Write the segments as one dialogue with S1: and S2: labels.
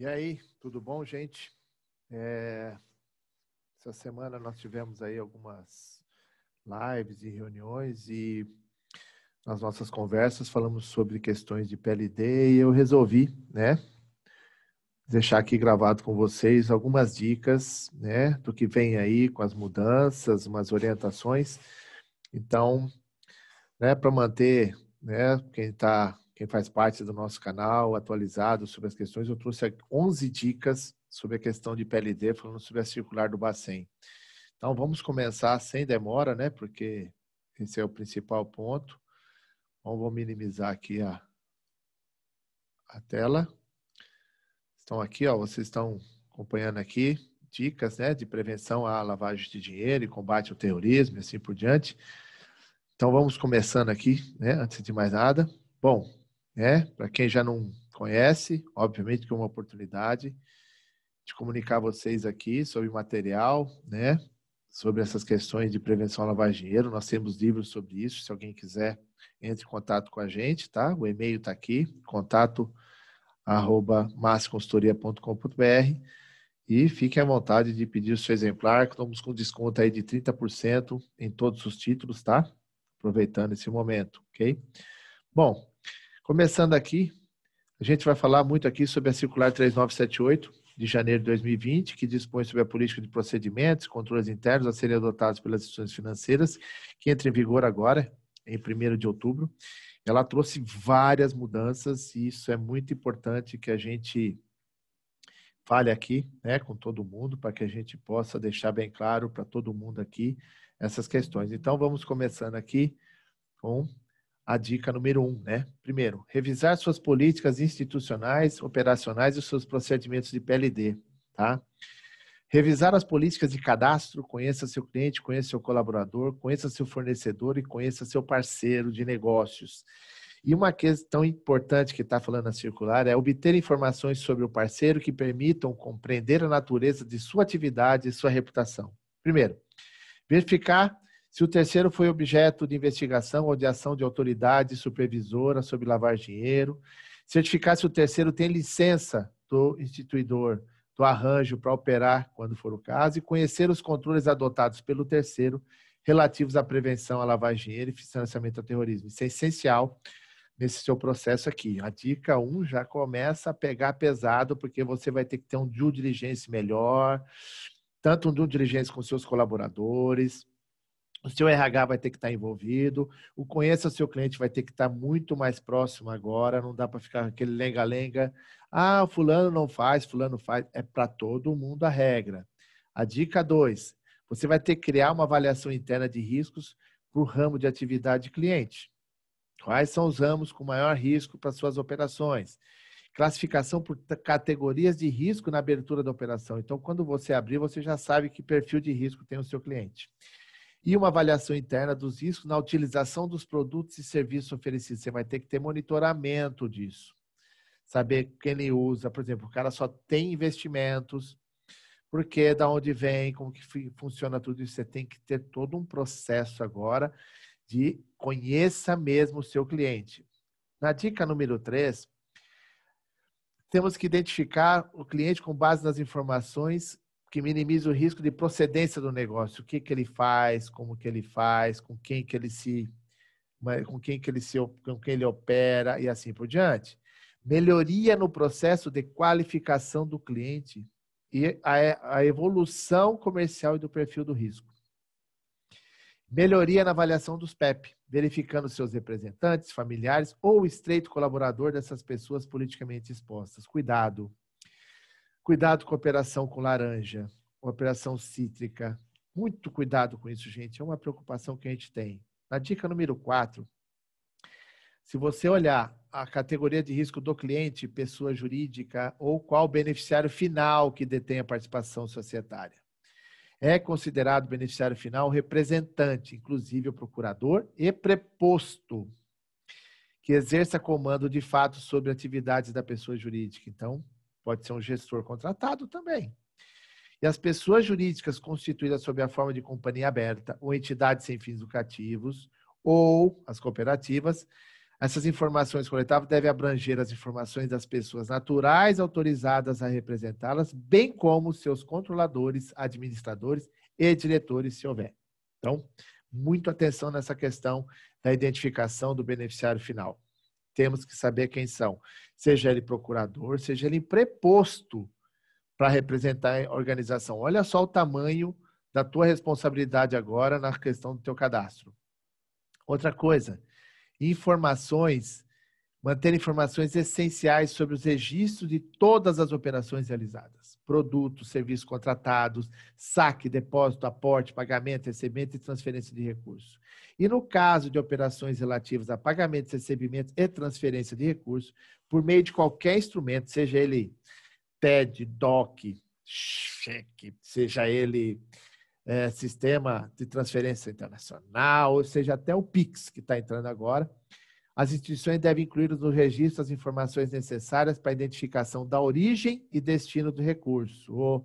S1: E aí, tudo bom, gente? É... Essa semana nós tivemos aí algumas lives e reuniões e nas nossas conversas falamos sobre questões de PLD e eu resolvi, né, deixar aqui gravado com vocês algumas dicas, né, do que vem aí com as mudanças, umas orientações. Então, né, para manter, né, quem está quem faz parte do nosso canal, atualizado sobre as questões. Eu trouxe 11 dicas sobre a questão de PLD, falando sobre a circular do Bacen. Então, vamos começar sem demora, né? Porque esse é o principal ponto. Então, vou minimizar aqui a, a tela. Estão aqui, ó, vocês estão acompanhando aqui dicas né, de prevenção à lavagem de dinheiro e combate ao terrorismo e assim por diante. Então, vamos começando aqui, né, antes de mais nada. Bom, né? Para quem já não conhece, obviamente que é uma oportunidade de comunicar a vocês aqui sobre material, né? Sobre essas questões de prevenção ao lavar dinheiro. Nós temos livros sobre isso. Se alguém quiser, entre em contato com a gente, tá? O e-mail está aqui, contato arroba massconsultoria.com.br e fique à vontade de pedir o seu exemplar, que estamos com desconto aí de 30% em todos os títulos, tá? Aproveitando esse momento, ok? Bom, Começando aqui, a gente vai falar muito aqui sobre a circular 3978 de janeiro de 2020, que dispõe sobre a política de procedimentos, controles internos a serem adotados pelas instituições financeiras, que entra em vigor agora, em 1 de outubro. Ela trouxe várias mudanças e isso é muito importante que a gente fale aqui, né, com todo mundo, para que a gente possa deixar bem claro para todo mundo aqui essas questões. Então, vamos começando aqui com a dica número um, né? Primeiro, revisar suas políticas institucionais, operacionais e seus procedimentos de PLD, tá? Revisar as políticas de cadastro, conheça seu cliente, conheça seu colaborador, conheça seu fornecedor e conheça seu parceiro de negócios. E uma questão importante que está falando a circular é obter informações sobre o parceiro que permitam compreender a natureza de sua atividade e sua reputação. Primeiro, verificar se o terceiro foi objeto de investigação ou de ação de autoridade supervisora sobre lavar dinheiro, certificar se o terceiro tem licença do instituidor do arranjo para operar, quando for o caso, e conhecer os controles adotados pelo terceiro relativos à prevenção à lavagem de dinheiro e financiamento ao terrorismo. Isso é essencial nesse seu processo aqui. A dica 1 um já começa a pegar pesado, porque você vai ter que ter um due diligence melhor, tanto um due diligence com seus colaboradores, o seu RH vai ter que estar tá envolvido, o conheça o seu cliente vai ter que estar tá muito mais próximo agora, não dá para ficar aquele lenga-lenga. Ah, fulano não faz, fulano faz. É para todo mundo a regra. A dica 2, você vai ter que criar uma avaliação interna de riscos para o ramo de atividade de cliente. Quais são os ramos com maior risco para suas operações? Classificação por categorias de risco na abertura da operação. Então, quando você abrir, você já sabe que perfil de risco tem o seu cliente e uma avaliação interna dos riscos na utilização dos produtos e serviços oferecidos. Você vai ter que ter monitoramento disso. Saber quem ele usa, por exemplo, o cara só tem investimentos, por que, da onde vem, como que funciona tudo isso. Você tem que ter todo um processo agora de conheça mesmo o seu cliente. Na dica número 3, temos que identificar o cliente com base nas informações que minimiza o risco de procedência do negócio, o que, que ele faz, como que ele faz, com quem que ele se com quem que ele se com quem ele opera e assim por diante. Melhoria no processo de qualificação do cliente e a, a evolução comercial e do perfil do risco. Melhoria na avaliação dos PEP, verificando seus representantes, familiares ou estreito colaborador dessas pessoas politicamente expostas. Cuidado, Cuidado com a operação com laranja, a operação cítrica. Muito cuidado com isso, gente. É uma preocupação que a gente tem. Na dica número 4, se você olhar a categoria de risco do cliente, pessoa jurídica ou qual beneficiário final que detém a participação societária. É considerado beneficiário final representante, inclusive o procurador e preposto, que exerça comando de fato sobre atividades da pessoa jurídica. Então, pode ser um gestor contratado também. E as pessoas jurídicas constituídas sob a forma de companhia aberta ou entidades sem fins lucrativos ou as cooperativas, essas informações coletáveis devem abranger as informações das pessoas naturais autorizadas a representá-las, bem como seus controladores, administradores e diretores, se houver. Então, muito atenção nessa questão da identificação do beneficiário final temos que saber quem são, seja ele procurador, seja ele preposto para representar a organização. Olha só o tamanho da tua responsabilidade agora na questão do teu cadastro. Outra coisa, informações manter informações essenciais sobre os registros de todas as operações realizadas, produtos, serviços contratados, saque, depósito, aporte, pagamento, recebimento e transferência de recursos. E no caso de operações relativas a pagamentos, recebimento e transferência de recursos, por meio de qualquer instrumento, seja ele TED, DOC, cheque, seja ele é, sistema de transferência internacional, ou seja até o PIX que está entrando agora, as instituições devem incluir no registro as informações necessárias para a identificação da origem e destino do recurso. Ou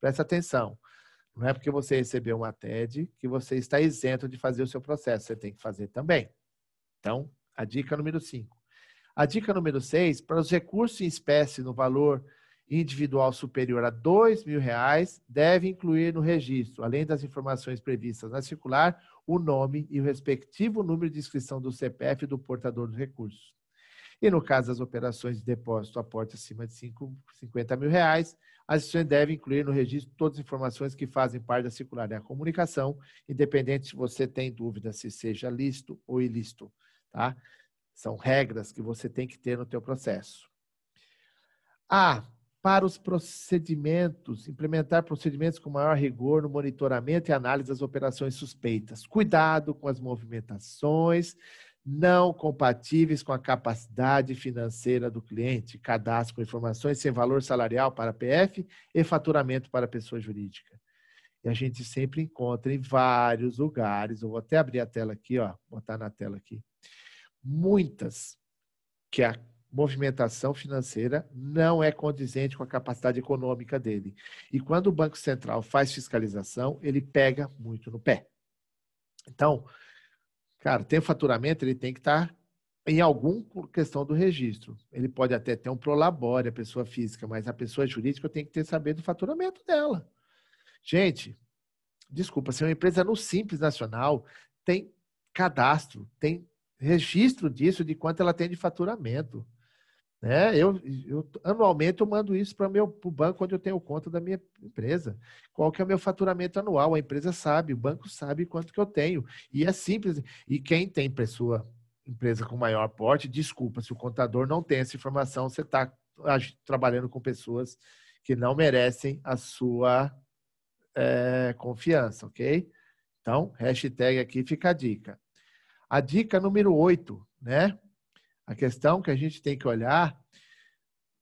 S1: presta atenção. Não é porque você recebeu uma TED que você está isento de fazer o seu processo. Você tem que fazer também. Então, a dica número 5. A dica número 6, para os recursos em espécie no valor individual superior a R$ reais deve incluir no registro, além das informações previstas na circular, o nome e o respectivo número de inscrição do CPF do portador do recurso. E no caso das operações de depósito aporte acima de R$ 50 mil reais, a instituição deve incluir no registro todas as informações que fazem parte da circular e a comunicação, independente se você tem dúvida se seja lícito ou ilícito. Tá? São regras que você tem que ter no teu processo. A ah, para os procedimentos, implementar procedimentos com maior rigor no monitoramento e análise das operações suspeitas. Cuidado com as movimentações não compatíveis com a capacidade financeira do cliente, cadastro com informações sem valor salarial para PF e faturamento para pessoa jurídica. E a gente sempre encontra em vários lugares, eu vou até abrir a tela aqui, ó, botar na tela aqui. Muitas que é a movimentação financeira não é condizente com a capacidade econômica dele. E quando o Banco Central faz fiscalização, ele pega muito no pé. Então, cara, tem faturamento, ele tem que estar tá em alguma questão do registro. Ele pode até ter um prolabore, a pessoa física, mas a pessoa jurídica tem que ter saber do faturamento dela. Gente, desculpa, se é uma empresa no Simples Nacional tem cadastro, tem registro disso, de quanto ela tem de faturamento. Né? Eu, eu, anualmente eu mando isso para o banco onde eu tenho conta da minha empresa. Qual que é o meu faturamento anual? A empresa sabe, o banco sabe quanto que eu tenho. E é simples. E quem tem pessoa, empresa com maior porte, desculpa, se o contador não tem essa informação, você está trabalhando com pessoas que não merecem a sua é, confiança, ok? Então, hashtag aqui fica a dica. A dica número 8, né? A questão que a gente tem que olhar,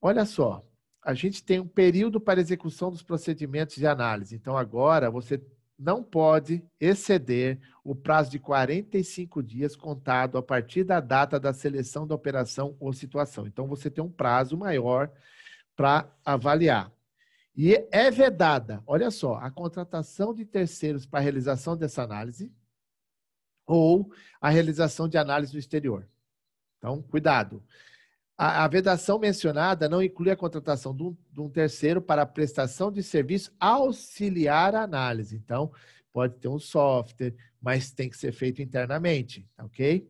S1: olha só, a gente tem um período para execução dos procedimentos de análise. Então, agora você não pode exceder o prazo de 45 dias contado a partir da data da seleção da operação ou situação. Então, você tem um prazo maior para avaliar. E é vedada, olha só, a contratação de terceiros para a realização dessa análise ou a realização de análise no exterior. Então, cuidado. A, a vedação mencionada não inclui a contratação de um, de um terceiro para a prestação de serviço auxiliar à análise. Então, pode ter um software, mas tem que ser feito internamente, tá ok?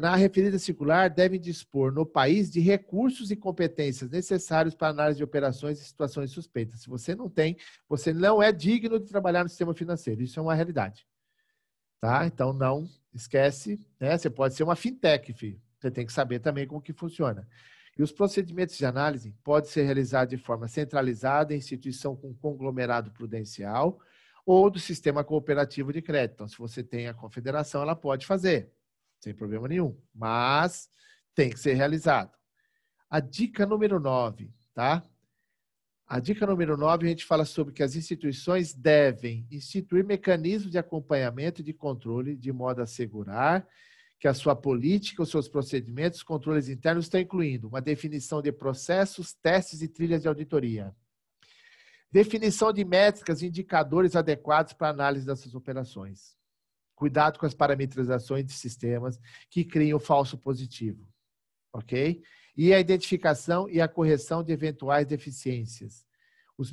S1: na referida circular, devem dispor no país de recursos e competências necessários para análise de operações e situações suspeitas. Se você não tem, você não é digno de trabalhar no sistema financeiro. Isso é uma realidade. Tá? Então não esquece, né? Você pode ser uma fintech, filho. Você tem que saber também como que funciona. E os procedimentos de análise podem ser realizados de forma centralizada em instituição com conglomerado prudencial ou do sistema cooperativo de crédito. Então, se você tem a confederação, ela pode fazer, sem problema nenhum, mas tem que ser realizado. A dica número 9, tá? A dica número 9, a gente fala sobre que as instituições devem instituir mecanismos de acompanhamento e de controle, de modo a assegurar que a sua política, os seus procedimentos, controles internos estão incluindo uma definição de processos, testes e trilhas de auditoria. Definição de métricas e indicadores adequados para análise dessas operações. Cuidado com as parametrizações de sistemas que criam falso positivo. Ok? e a identificação e a correção de eventuais deficiências. Os,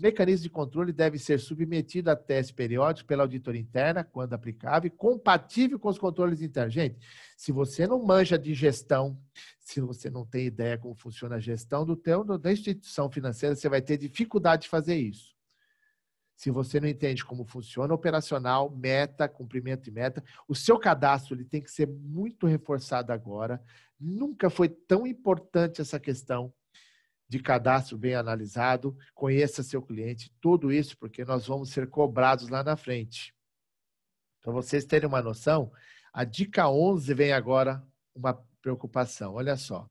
S1: mecanismos de controle devem ser submetidos a testes periódicos pela auditoria interna, quando aplicável, e compatível com os controles internos. Gente, se você não manja de gestão, se você não tem ideia como funciona a gestão do teu, da instituição financeira, você vai ter dificuldade de fazer isso. Se você não entende como funciona operacional, meta, cumprimento e meta, o seu cadastro ele tem que ser muito reforçado agora. Nunca foi tão importante essa questão de cadastro bem analisado, conheça seu cliente, tudo isso porque nós vamos ser cobrados lá na frente. Para vocês terem uma noção, a dica 11 vem agora uma preocupação. Olha só.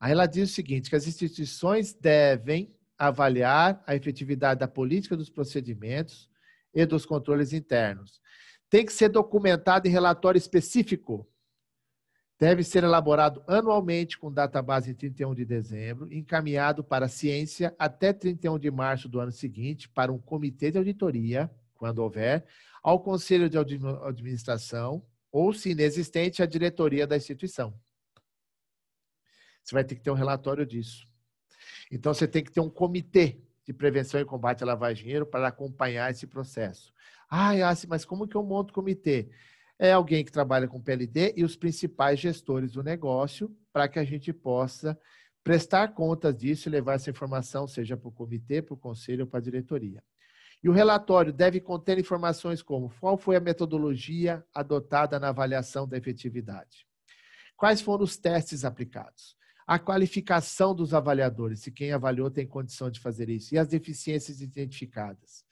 S1: Aí ela diz o seguinte, que as instituições devem avaliar a efetividade da política dos procedimentos e dos controles internos. Tem que ser documentado em relatório específico. Deve ser elaborado anualmente com data base em 31 de dezembro, encaminhado para a ciência até 31 de março do ano seguinte para um comitê de auditoria, quando houver, ao conselho de administração ou, se inexistente, à diretoria da instituição. Você vai ter que ter um relatório disso. Então, você tem que ter um comitê de prevenção e combate à lavagem de dinheiro para acompanhar esse processo. Ah, Yassi, mas como que eu monto comitê? É alguém que trabalha com PLD e os principais gestores do negócio para que a gente possa prestar contas disso e levar essa informação, seja para o comitê, para o conselho ou para a diretoria. E o relatório deve conter informações como qual foi a metodologia adotada na avaliação da efetividade, quais foram os testes aplicados, a qualificação dos avaliadores, se quem avaliou tem condição de fazer isso, e as deficiências identificadas.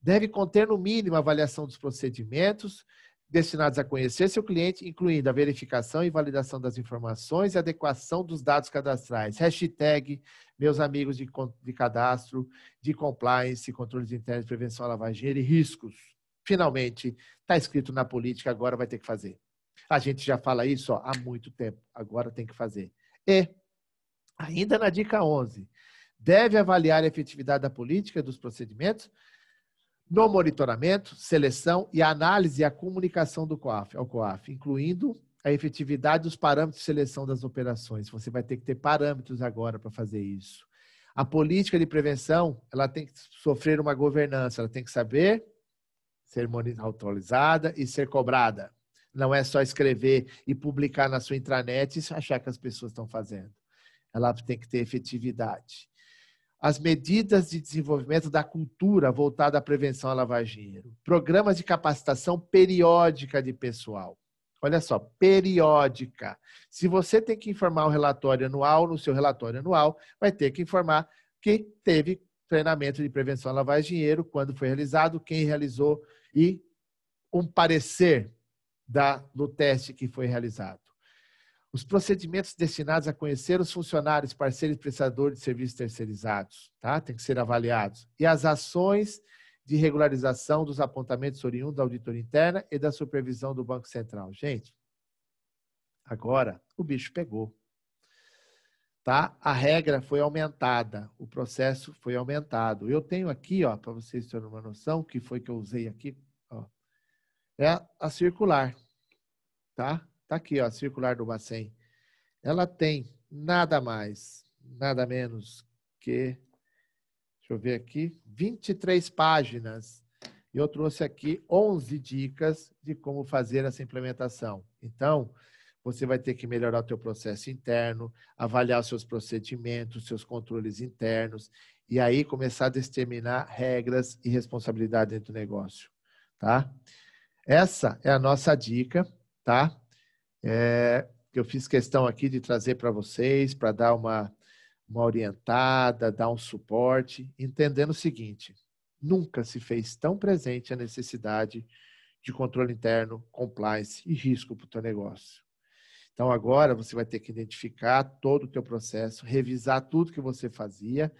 S1: Deve conter, no mínimo, a avaliação dos procedimentos destinados a conhecer seu cliente, incluindo a verificação e validação das informações e adequação dos dados cadastrais. Hashtag, meus amigos de, de cadastro, de compliance, controles internos, prevenção à lavageira e riscos. Finalmente, está escrito na política, agora vai ter que fazer. A gente já fala isso ó, há muito tempo, agora tem que fazer. E Ainda na dica 11, deve avaliar a efetividade da política e dos procedimentos no monitoramento, seleção e análise e a comunicação do COAF, ao COAF, incluindo a efetividade dos parâmetros de seleção das operações. Você vai ter que ter parâmetros agora para fazer isso. A política de prevenção, ela tem que sofrer uma governança, ela tem que saber ser autorizada e ser cobrada. Não é só escrever e publicar na sua intranet e achar que as pessoas estão fazendo ela tem que ter efetividade. As medidas de desenvolvimento da cultura voltada à prevenção à lavagem dinheiro. Programas de capacitação periódica de pessoal. Olha só, periódica. Se você tem que informar o relatório anual, no seu relatório anual, vai ter que informar que teve treinamento de prevenção à lavagem de dinheiro, quando foi realizado, quem realizou e um parecer da, do teste que foi realizado. Os procedimentos destinados a conhecer os funcionários, parceiros e prestadores de serviços terceirizados, tá? Tem que ser avaliados. E as ações de regularização dos apontamentos oriundos da auditoria interna e da supervisão do Banco Central. Gente, agora o bicho pegou. Tá? A regra foi aumentada, o processo foi aumentado. Eu tenho aqui, ó, para vocês terem uma noção, que foi que eu usei aqui, ó, é a circular, tá? Está aqui, ó, circular do Bacen. Ela tem nada mais, nada menos que, deixa eu ver aqui, 23 páginas. E eu trouxe aqui 11 dicas de como fazer essa implementação. Então, você vai ter que melhorar o teu processo interno, avaliar os seus procedimentos, seus controles internos e aí começar a determinar regras e responsabilidade dentro do negócio, tá? Essa é a nossa dica, tá? É, eu fiz questão aqui de trazer para vocês, para dar uma, uma orientada, dar um suporte, entendendo o seguinte: nunca se fez tão presente a necessidade de controle interno, compliance e risco para o teu negócio. Então agora você vai ter que identificar todo o teu processo, revisar tudo que você fazia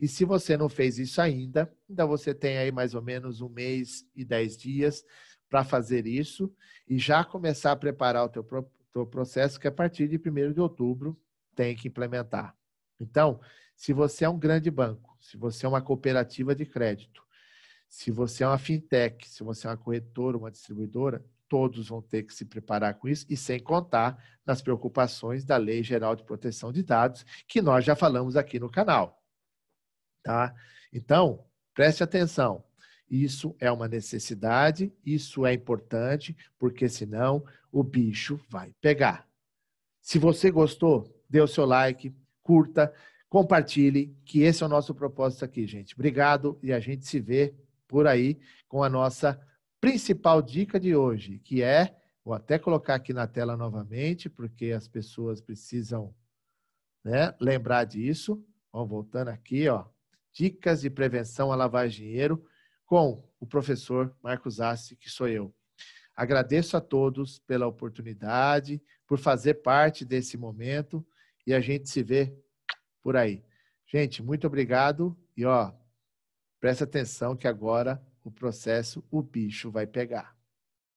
S1: e se você não fez isso ainda, ainda você tem aí mais ou menos um mês e dez dias para fazer isso e já começar a preparar o teu então, o processo que a partir de 1 de outubro tem que implementar. Então, se você é um grande banco, se você é uma cooperativa de crédito, se você é uma fintech, se você é uma corretora, uma distribuidora, todos vão ter que se preparar com isso e sem contar nas preocupações da Lei Geral de Proteção de Dados, que nós já falamos aqui no canal. Tá? Então, preste atenção. Isso é uma necessidade, isso é importante, porque senão o bicho vai pegar. Se você gostou, dê o seu like, curta, compartilhe, que esse é o nosso propósito aqui, gente. Obrigado e a gente se vê por aí com a nossa principal dica de hoje, que é, vou até colocar aqui na tela novamente, porque as pessoas precisam né, lembrar disso. Vamos voltando aqui, ó, dicas de prevenção a lavar dinheiro com o professor Marcos Assi, que sou eu. Agradeço a todos pela oportunidade, por fazer parte desse momento e a gente se vê por aí. Gente, muito obrigado e ó, presta atenção que agora o processo, o bicho vai pegar.